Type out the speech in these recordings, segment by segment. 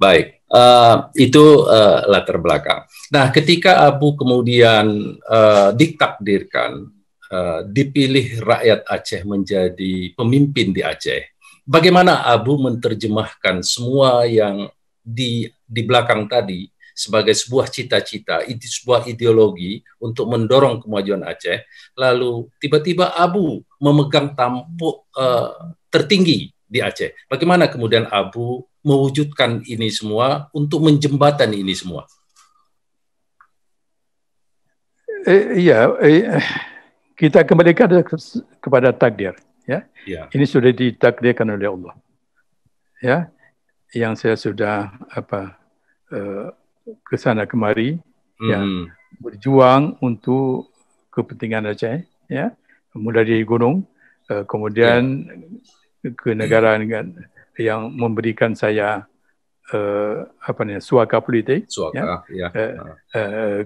Baik, uh, itu uh, latar belakang. Nah, ketika Abu kemudian uh, ditakdirkan uh, dipilih rakyat Aceh menjadi pemimpin di Aceh, bagaimana Abu menerjemahkan semua yang di di belakang tadi sebagai sebuah cita-cita, itu sebuah ideologi untuk mendorong kemajuan Aceh. Lalu tiba-tiba Abu memegang tampuk uh, tertinggi di Aceh. Bagaimana kemudian Abu mewujudkan ini semua, untuk menjembatan ini semua? Eh, iya, eh, kita kembali ke, kepada takdir. Ya. ya, ini sudah ditakdirkan oleh Allah. Ya, yang saya sudah apa eh, ke sana kemari, ya. hmm. ya, berjuang untuk kepentingan Aceh, ya, mulai dari gunung, eh, kemudian ya. ke negara-negara yang memberikan saya uh, apa namanya suaka politik suaka ya, ya. Uh, uh,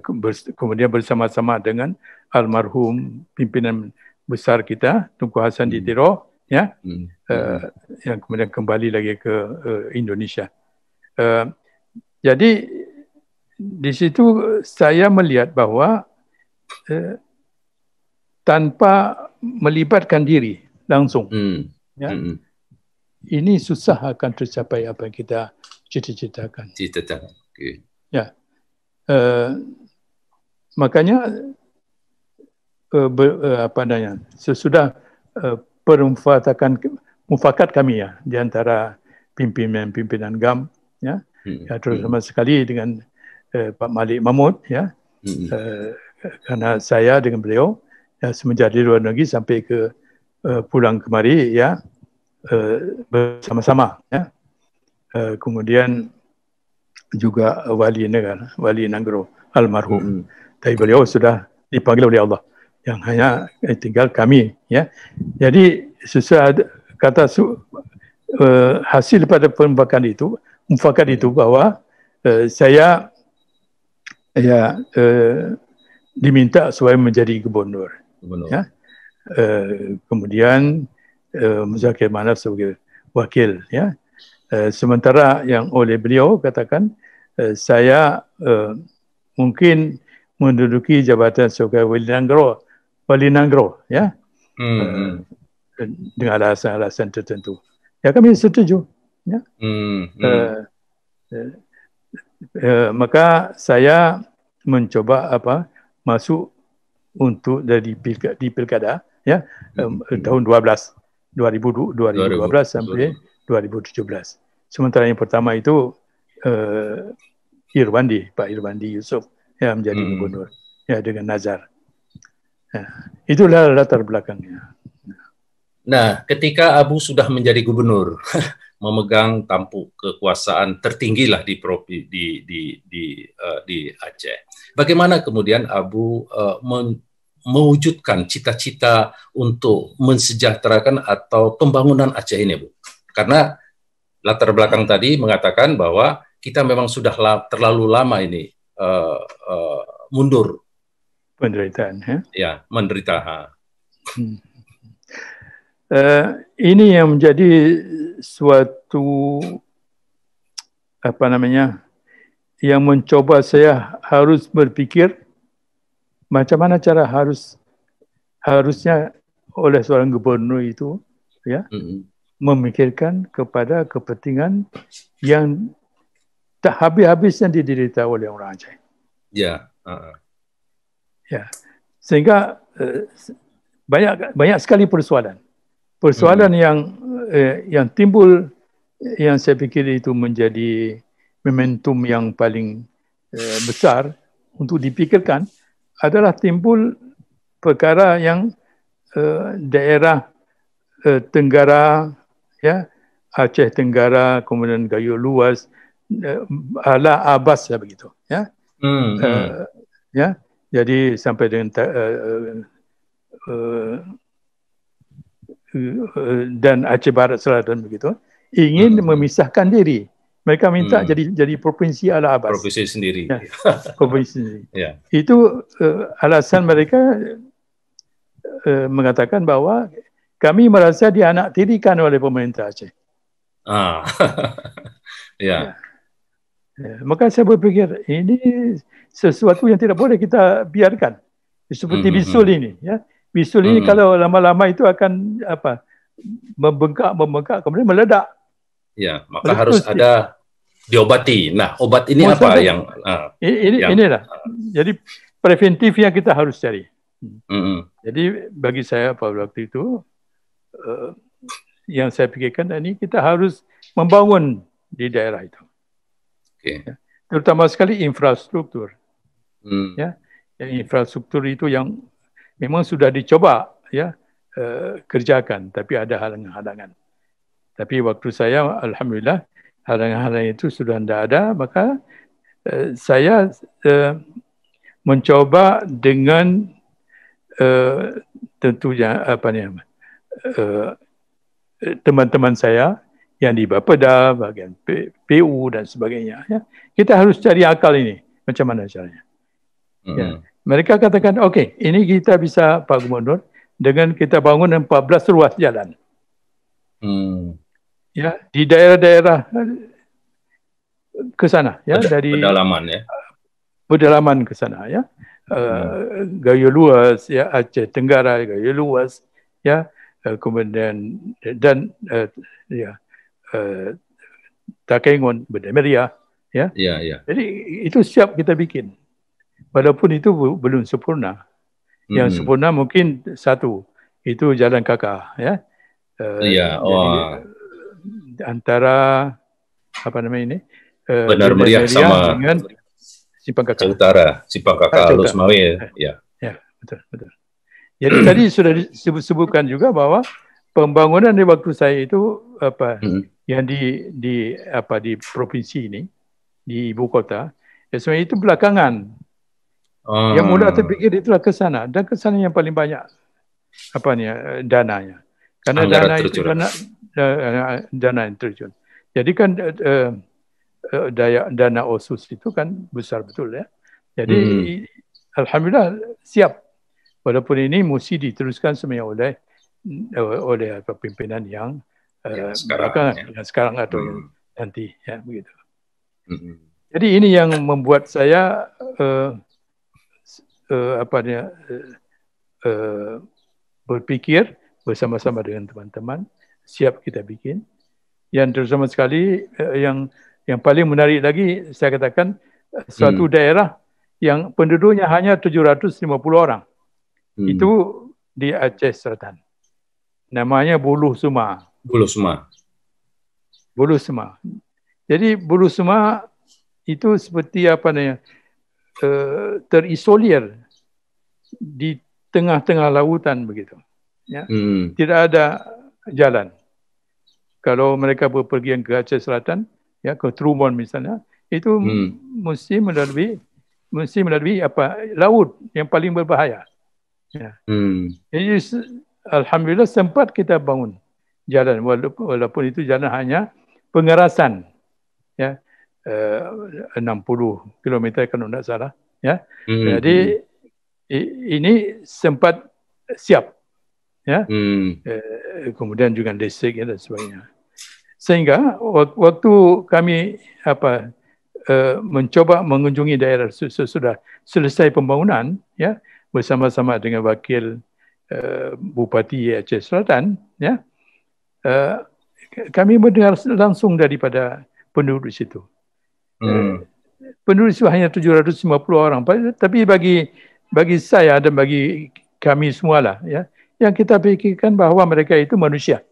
kemudian bersama-sama dengan almarhum pimpinan besar kita Tunku Hasan hmm. Ditiro ya hmm. Uh, yang kemudian kembali lagi ke uh, Indonesia uh, jadi di situ saya melihat bahwa uh, tanpa melibatkan diri langsung hmm. ya hmm. ini susah akan tercapai apa yang kita cita-citakan. cita Okay. Ya. Uh, makanya uh, ber, uh, apa namanya sesudah uh, perumfatakan mufakat kami ya di antara pimpinan-pimpinan GAM ya, hmm. ya terus sama hmm. sekali dengan uh, Pak Malik Mahmud ya hmm. uh, karena saya dengan beliau ya, semenjak di luar negeri sampai ke uh, pulang kemari ya Eh, bersama-sama. Ya. Eh, kemudian juga wali negara, wali Nanggro almarhum. Hmm. Tapi beliau sudah dipanggil oleh Allah yang hanya eh, tinggal kami ya. Jadi susah kata su, uh, hasil pada pembakan itu, mufakat itu bahwa uh, saya ya uh, diminta supaya menjadi gubernur. gubernur. Ya. Uh, kemudian Eh, Muzakir Manaf sebagai wakil ya eh, sementara yang oleh beliau katakan eh, saya mungkin menduduki jabatan sebagai wali nanggro wali nanggro ya hmm, hmm. dengan alasan-alasan tertentu ya kami setuju ya hmm. Hmm. Uh, uh, maka saya mencoba apa masuk untuk dari pilkada di pilkada ya um, hmm. tahun 2000, 2012 2000. sampai 2017. Sementara yang pertama itu eh, Irwandi, Pak Irwandi Yusuf yang menjadi hmm. gubernur ya dengan Nazar. Nah, itulah latar belakangnya. Nah, ketika Abu sudah menjadi gubernur, memegang tampuk kekuasaan tertinggilah di di di di, uh, di Aceh. Bagaimana kemudian Abu uh, men, mewujudkan cita-cita untuk mensejahterakan atau pembangunan Aceh ini, Bu? Karena latar belakang tadi mengatakan bahwa kita memang sudah terlalu lama ini uh, uh, mundur. Penderitaan, ya? Ya, menderita. Ha. Hmm. Uh, ini yang menjadi suatu apa namanya yang mencoba saya harus berpikir macam mana cara harus harusnya oleh seorang gubernur itu ya mm-hmm. memikirkan kepada kepentingan yang tak habis-habis yang diderita oleh orang Aceh. Ya. Yeah. Uh-huh. Ya. Sehingga uh, banyak banyak sekali persoalan. Persoalan mm-hmm. yang uh, yang timbul yang saya fikir itu menjadi momentum yang paling uh, besar untuk dipikirkan adalah timbul perkara yang uh, daerah uh, Tenggara ya Aceh Tenggara kemudian Gayo Luas uh, eh, ala Abbas lah begitu ya hmm. uh, ya jadi sampai dengan uh, uh, uh, dan Aceh Barat Selatan begitu ingin hmm. memisahkan diri mereka minta hmm. jadi jadi provinsi ala abbas provinsi sendiri ya. provinsi sendiri. ya itu uh, alasan mereka uh, mengatakan bahawa kami merasa tirikan oleh pemerintah Aceh ah ya. ya. ya maka saya berfikir ini sesuatu yang tidak boleh kita biarkan seperti hmm, hmm bisul hmm. ini ya bisul mm-hmm. ini hmm, kalau lama-lama itu akan apa membengkak membengkak kemudian meledak Ya, maka Betul, harus ada diobati. Nah, obat ini Maksudnya, apa yang uh, ini lah. Jadi preventif yang kita harus cari. Mm-hmm. Jadi bagi saya pada waktu itu uh, yang saya pikirkan ini kita harus membangun di daerah itu. Okay. Ya, terutama sekali infrastruktur. Mm. Ya, yang infrastruktur itu yang memang sudah dicoba ya uh, kerjakan tapi ada halangan-halangan. Tapi waktu saya, Alhamdulillah, halangan-halangan itu sudah tidak ada, maka eh, saya eh, mencoba dengan eh, tentunya apa ni, teman-teman saya yang di Bapeda, bagian PU dan sebagainya. Ya. Kita harus cari akal ini, macam mana caranya. Mm. Ya. Mereka katakan, okey, ini kita bisa Pak Gubernur dengan kita bangun 14 ruas jalan. Hmm. ya di daerah-daerah eh, ke sana ya Ada dari pedalaman ya pedalaman ke sana ya uh, gaya luas ya Aceh Tenggara gaya luas ya uh, kemudian dan uh, ya uh, Takengon Benda Meriah ya ya ya jadi itu siap kita bikin walaupun itu belum sempurna yang hmm. sempurna mungkin satu itu jalan kakak ya uh, ya jadi, antara apa namanya ini? Uh, Benar meriah sama dengan Simpang Kakak. Utara, Simpang Kakak, ah, Kakak Losmawe ya. Eh, ya. Ya, betul, betul. Jadi tadi sudah disebutkan juga bahwa pembangunan di waktu saya itu apa hmm. yang di di apa di provinsi ini di ibu kota ya sebenarnya itu belakangan hmm. yang mula terpikir itulah ke sana dan ke sana yang paling banyak apa nih eh, dananya karena Anggaran dana itu dana, Eh, dana yang terjun. Jadi kan eh, eh, daya dana osus itu kan besar betul ya. Jadi hmm. alhamdulillah siap. Walaupun ini mesti diteruskan semuanya oleh oleh pimpinan yang, yang uh, sekarang, ya. yang sekarang atau hmm. nanti ya begitu. Hmm. Jadi ini yang membuat saya uh, uh, apa uh, uh, berpikir bersama-sama dengan teman-teman siap kita bikin. Yang terutama sekali eh, yang yang paling menarik lagi saya katakan eh, suatu hmm. daerah yang penduduknya hanya 750 orang. Hmm. Itu di Aceh Selatan. Namanya Buluh Suma. Buluh Suma. Buluh Suma. Jadi Buluh Suma itu seperti apa namanya eh, terisolir di tengah-tengah lautan begitu. Ya. Hmm. Tidak ada jalan. Kalau mereka berpergian ke Aceh Selatan, ya ke Trumon misalnya, itu hmm. mesti melalui mesti melalui apa laut yang paling berbahaya. Ya. Hmm. Jadi, alhamdulillah sempat kita bangun jalan walaupun, walaupun itu jalan hanya pengerasan ya uh, 60 km kalau tidak salah ya. Hmm. Jadi ini sempat siap ya hmm. eh, kemudian juga desik ya, dan sebagainya sehingga waktu kami apa eh, mencoba mengunjungi daerah sudah selesai pembangunan ya bersama-sama dengan wakil eh, bupati Aceh Selatan ya eh, kami mendengar langsung daripada penduduk situ hmm. Eh, penduduk situ hanya 750 orang tapi bagi bagi saya dan bagi kami semualah ya yang kita pikirkan bahwa mereka itu manusia.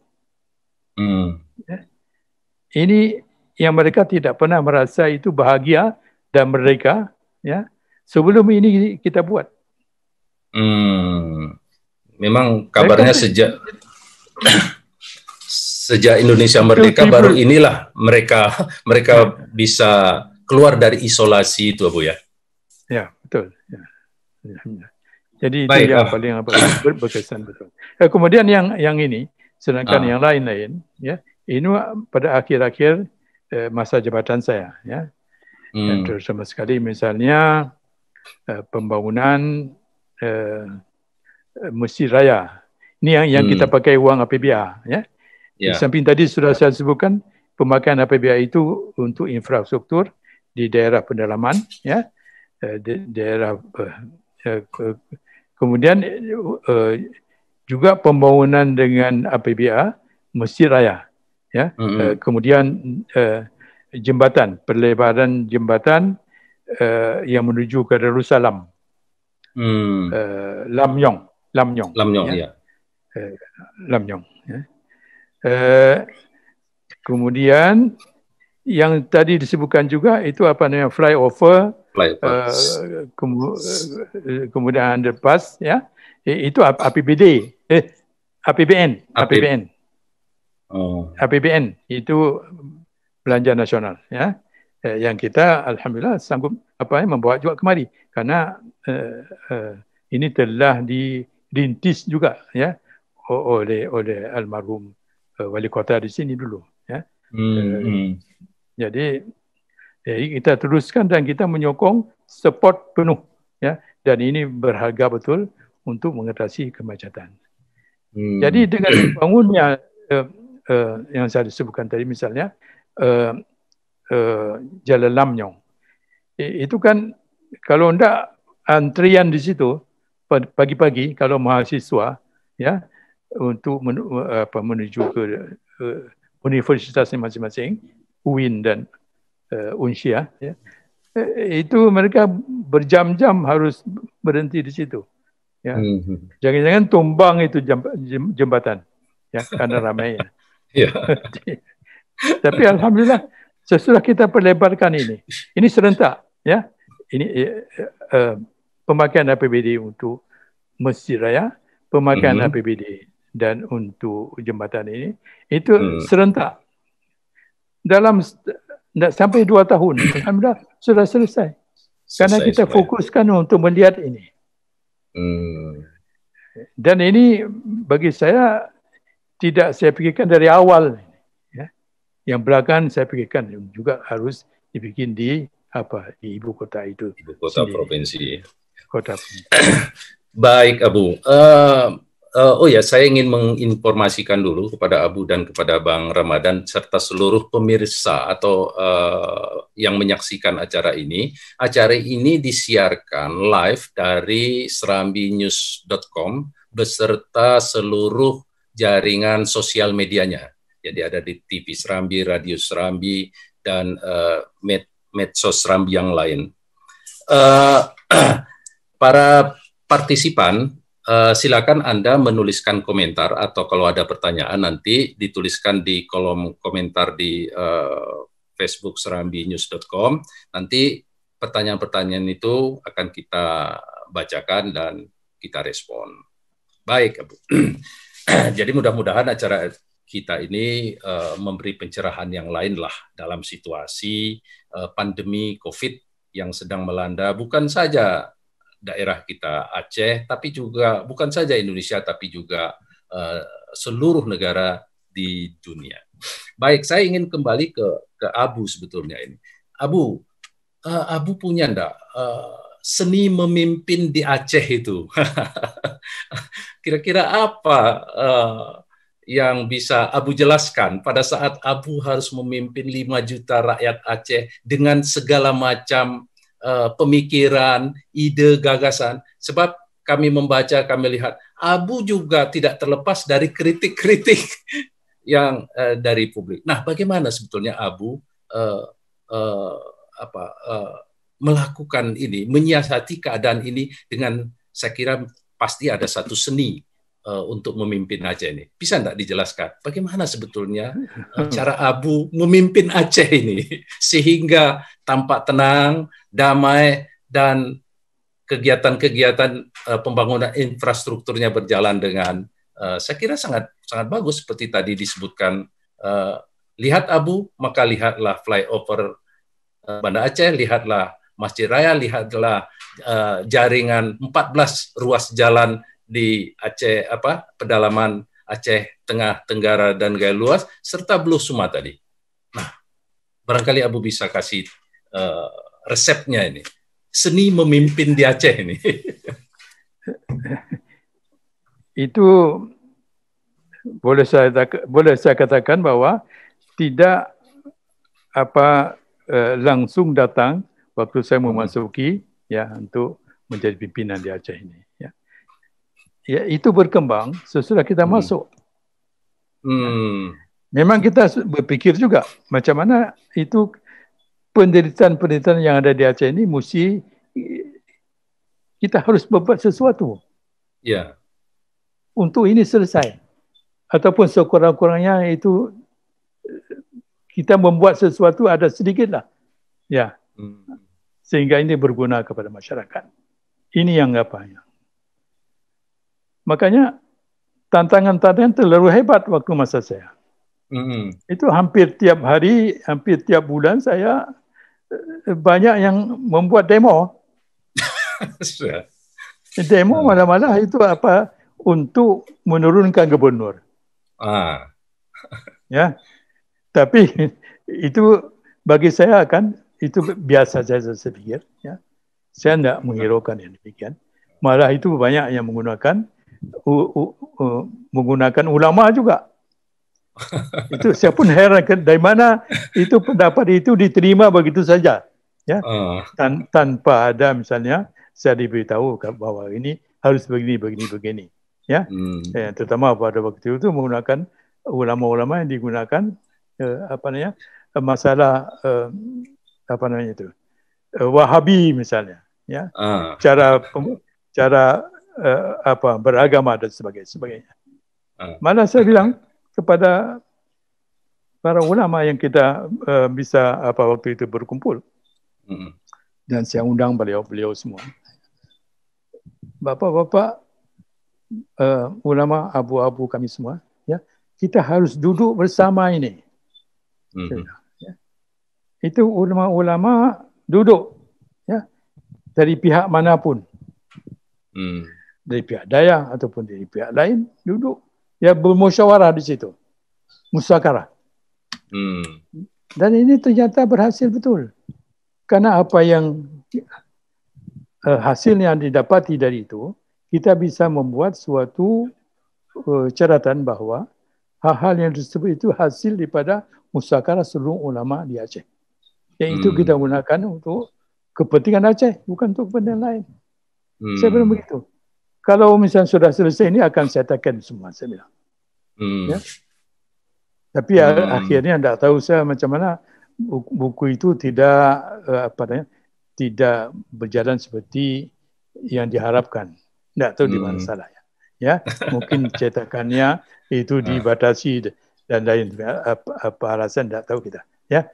Hmm. Ya. Ini yang mereka tidak pernah merasa itu bahagia dan mereka ya sebelum ini kita buat. Hmm. Memang kabarnya mereka, sejak sejak Indonesia merdeka baru inilah mereka mereka ya. bisa keluar dari isolasi itu Bu ya. Ya, betul. Ya. ya. Jadi itu Baik, ah. yang paling apa berkesan betul. Eh, kemudian yang yang ini sedangkan uh. yang lain-lain ya ini pada akhir-akhir eh, masa jabatan saya ya. Hmm. Dan terus sama sekali misalnya eh, pembangunan eh, eh Mesir Raya. Ini yang yang hmm. kita pakai uang APBA ya. Yeah. Di ya. samping tadi sudah saya sebutkan pemakaian APBA itu untuk infrastruktur di daerah pendalaman ya. Eh, di daerah eh, eh Kemudian uh, juga pembangunan dengan APBA Mesir Raya ya. Mm-hmm. Uh, kemudian uh, jembatan, perlebaran jembatan uh, yang menuju ke Darussalam. Mm. Uh, Lam Yong, Lam Yong, ya. Uh, kemudian yang tadi disebutkan juga itu apa namanya flyover flyover. Eh, uh, eh, kemudian underpass ya. Eh, itu APBD. Eh APBN, APBN. APBN. Oh. APBN itu belanja nasional ya. Eh, yang kita alhamdulillah sanggup apa ya eh, membawa juga kemari karena uh, uh, ini telah dirintis juga ya oleh oleh almarhum uh, wali kota di sini dulu ya. Hmm. Uh, jadi Jadi ya, kita teruskan dan kita menyokong support penuh ya dan ini berharga betul untuk mengatasi kemacetan. Hmm. Jadi dengan bangunnya eh, eh, yang saya sebutkan tadi misalnya eh, Jalan Lamnyong itu kan kalau anda antrian di situ pagi-pagi kalau mahasiswa ya untuk men, apa, menuju ke uh, universitasnya masing-masing UIN dan uh, eh, unsia ya. ya. Eh, itu mereka berjam-jam harus berhenti di situ ya mm-hmm. jangan-jangan tumbang itu jembatan ya karena ramainya ya. tapi alhamdulillah sesudah kita perlebarkan ini ini serentak ya ini uh, pemakaian APBD untuk masjid raya pemakaian mm-hmm. APBD dan untuk jembatan ini itu mm. serentak dalam tidak sampai dua tahun. Alhamdulillah sudah selesai. Karena kita semua. fokuskan untuk melihat ini. Hmm. Dan ini bagi saya tidak saya fikirkan dari awal. Ya. Yang belakang saya fikirkan juga harus dibikin di apa di ibu kota itu. Ibu kota sendiri. provinsi. Kota. Baik Abu. Uh, uh, oh ya, saya ingin menginformasikan dulu kepada Abu dan kepada Bang Ramadan serta seluruh pemirsa atau uh, yang menyaksikan acara ini. Acara ini disiarkan live dari serambinews.com beserta seluruh jaringan sosial medianya. Jadi ada di TV Serambi, Radio Serambi, dan uh, med medsos Serambi yang lain. Uh, para partisipan Eh, silakan Anda menuliskan komentar atau kalau ada pertanyaan nanti dituliskan di kolom komentar di uh, Facebook serambinews.com. Nanti pertanyaan-pertanyaan itu akan kita bacakan dan kita respon. Baik, Bu. Jadi mudah-mudahan acara kita ini uh, memberi pencerahan yang lain lah dalam situasi uh, pandemi COVID yang sedang melanda bukan saja daerah kita Aceh, tapi juga bukan saja Indonesia, tapi juga uh, seluruh negara di dunia. Baik, saya ingin kembali ke ke Abu sebetulnya ini. Abu, uh, Abu punya ndak uh, seni memimpin di Aceh itu? Kira-kira apa uh, yang bisa Abu jelaskan pada saat Abu harus memimpin 5 juta rakyat Aceh dengan segala macam uh, pemikiran, ide, gagasan. Sebab kami membaca, kami lihat Abu juga tidak terlepas dari kritik-kritik yang uh, dari publik. Nah, bagaimana sebetulnya Abu uh, uh, apa uh, melakukan ini, menyiasati keadaan ini dengan saya kira pasti ada satu seni Eh, untuk memimpin Aceh ini. Bisa nggak dijelaskan bagaimana sebetulnya eh, hmm. cara Abu memimpin Aceh ini sehingga tampak tenang, damai dan kegiatan-kegiatan eh, pembangunan infrastrukturnya berjalan dengan saya kira sangat sangat bagus seperti tadi disebutkan lihat Abu maka lihatlah flyover uh, Banda Aceh, lihatlah Masjid Raya, lihatlah uh, jaringan 14 ruas jalan di Aceh apa pedalaman Aceh Tengah, Tenggara dan Gaya Luas serta Blusuma tadi. Nah, barangkali Abu bisa kasih uh, resepnya ini. Seni memimpin di Aceh ini. Itu boleh saya boleh saya katakan bahwa tidak apa uh, langsung datang waktu saya hmm. memasuki ya untuk menjadi pimpinan di Aceh ini. ya itu berkembang sesudah kita hmm. masuk. Hmm. Memang kita berfikir juga macam mana itu penderitaan-penderitaan yang ada di Aceh ini mesti kita harus buat sesuatu. Ya. Yeah. Untuk ini selesai ataupun sekurang-kurangnya itu kita membuat sesuatu ada sedikitlah. Ya. Hmm. Sehingga ini berguna kepada masyarakat. Ini yang apa yang Makanya tantangan-tantangan terlalu hebat waktu masa saya. Mm-hmm. Itu hampir tiap hari, hampir tiap bulan saya eh, banyak yang membuat demo. demo hmm. malah-malah itu apa untuk menurunkan gubernur. Ah. ya. Tapi itu bagi saya kan itu biasa saja saya pikir ya. Saya tidak menghiraukan yang demikian. Malah itu banyak yang menggunakan u, u, u, menggunakan ulama juga. itu saya pun heran kan, dari mana itu pendapat itu diterima begitu saja. Ya. Uh. Tan, tanpa ada misalnya saya diberitahu bahawa ini harus begini begini begini. Ya. Hmm. ya terutama pada waktu itu menggunakan ulama-ulama yang digunakan uh, apa namanya? masalah uh, apa namanya itu? Uh, Wahabi misalnya, ya. Uh. Cara cara uh, apa beragama dan sebagainya. sebagainya. Ah. Malah saya bilang kepada para ulama yang kita uh, bisa apa waktu itu berkumpul dan saya undang beliau-beliau semua. bapa-bapa uh, eh, ulama abu-abu kami semua, ya kita harus duduk bersama ini. Mm-hmm. Ya. Itu ulama-ulama duduk ya dari pihak manapun. Hmm dari pihak daya ataupun dari pihak lain duduk ya bermusyawarah di situ musyawarah hmm. dan ini ternyata berhasil betul karena apa yang uh, hasil yang didapati dari itu kita bisa membuat suatu uh, catatan bahawa hal-hal yang disebut itu hasil daripada musyawarah seluruh ulama di Aceh yang itu hmm. kita gunakan untuk kepentingan Aceh bukan untuk kepentingan lain hmm. saya bilang begitu Kalau misalnya sudah selesai ini akan saya tekan semua, saya bilang. Hmm. Ya? Tapi ya, hmm. akhirnya tidak tahu saya macam mana buku itu tidak eh, apa namanya tidak berjalan seperti yang diharapkan. Tidak tahu hmm. di mana hmm. salahnya. Ya, mungkin cetakannya itu ah. dibatasi dan lain apa, apa alasan tidak tahu kita. Ya,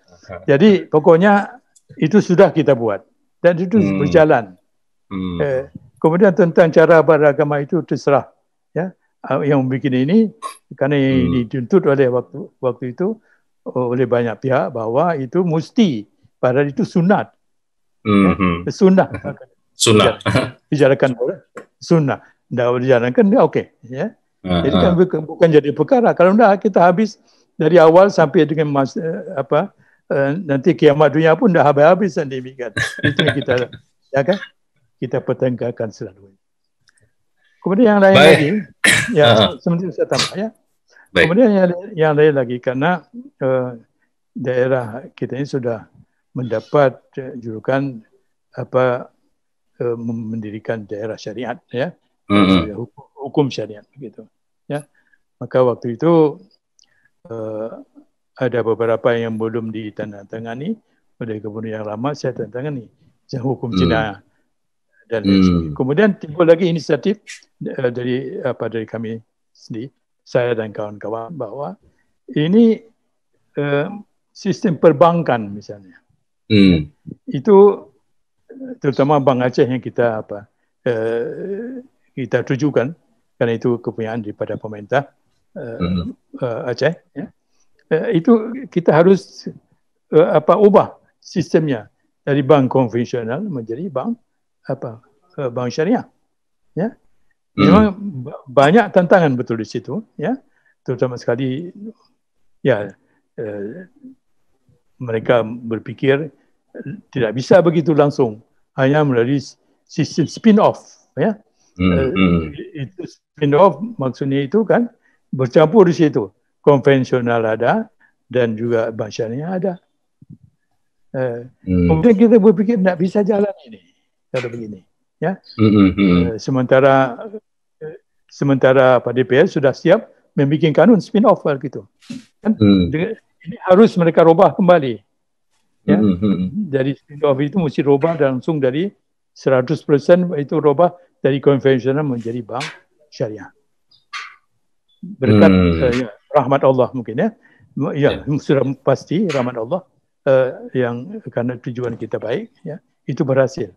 jadi pokoknya itu sudah kita buat dan itu hmm. berjalan. Hmm. Eh, Kemudian tentang cara beragama itu terserah. Ya, ah, yang bikin ini karena ini hmm. dituntut oleh waktu waktu itu oleh banyak pihak bahwa itu mesti padahal itu sunat. Hmm. Ya, sunnah. Dijalankan oleh sunnah. Tidak dijalankan, oke. ya. Uh-huh. Jadi ah. kan bukan, bukan jadi perkara. Kalau tidak kita habis dari awal sampai dengan mas, eh, apa eh, nanti kiamat dunia pun dah habis-habis kan. Itu yang kita ya kan? kita pertengkarkan selalu. Kemudian yang lain Baik. lagi, ya sementara saya tambah ya. Baik. Kemudian yang, yang lain lagi karena uh, daerah kita ini sudah mendapat uh, julukan apa uh, mendirikan daerah syariat ya, mm-hmm. hukum, hukum syariat begitu. Ya, maka waktu itu uh, ada beberapa yang belum ditandatangani oleh gubernur yang lama saya tandatangani hukum mm. Cina dan hmm. kemudian timbul lagi inisiatif uh, dari apa dari kami sendiri saya dan kawan-kawan bahawa ini uh, sistem perbankan misalnya hmm. itu terutama bank Aceh yang kita apa uh, kita tujukan kerana itu kepunyaan daripada pemerintah uh, uh, Aceh ya. uh, itu kita harus uh, apa ubah sistemnya dari bank konvensional menjadi bank apa bank syariah ya hmm. memang hmm. banyak tantangan betul di situ ya terutama sekali ya eh, mereka berfikir tidak bisa begitu langsung hanya melalui sistem spin off ya hmm. Eh, hmm. itu spin off maksudnya itu kan bercampur di situ konvensional ada dan juga bank syariah ada eh, hmm. kemudian kita berfikir tidak bisa jalan ini kalau begini ya mm-hmm. mm-hmm. Eh, sementara eh, sementara Pak DPR sudah siap membuat kanun spin off gitu kan mm. ini harus mereka rubah kembali ya mm-hmm. mm-hmm. dari spin off itu mesti rubah langsung dari 100% itu rubah dari konvensional menjadi bank syariah berkat mm. uh, rahmat Allah mungkin ya ya yeah. sudah pasti rahmat Allah uh, yang karena tujuan kita baik ya itu berhasil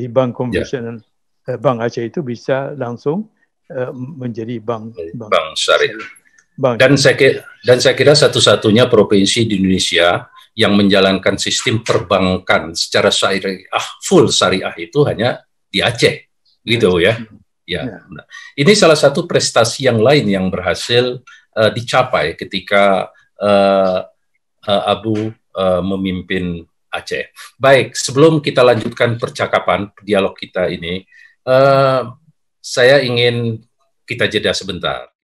jadi bank konvensional ya. yeah. Bank Aceh itu bisa langsung eh, menjadi bank bank, bank syariah. Bank dan saya kira, dan saya kira satu-satunya provinsi di Indonesia yang menjalankan sistem perbankan secara syariah full syariah itu hanya di Aceh. Gitu iya. ya. Ya. ya. Ini salah satu prestasi yang lain yang berhasil uh, dicapai ketika uh, uh, Abu uh, memimpin Aceh. Baik, sebelum kita lanjutkan percakapan dialog kita ini, uh, saya ingin kita jeda sebentar.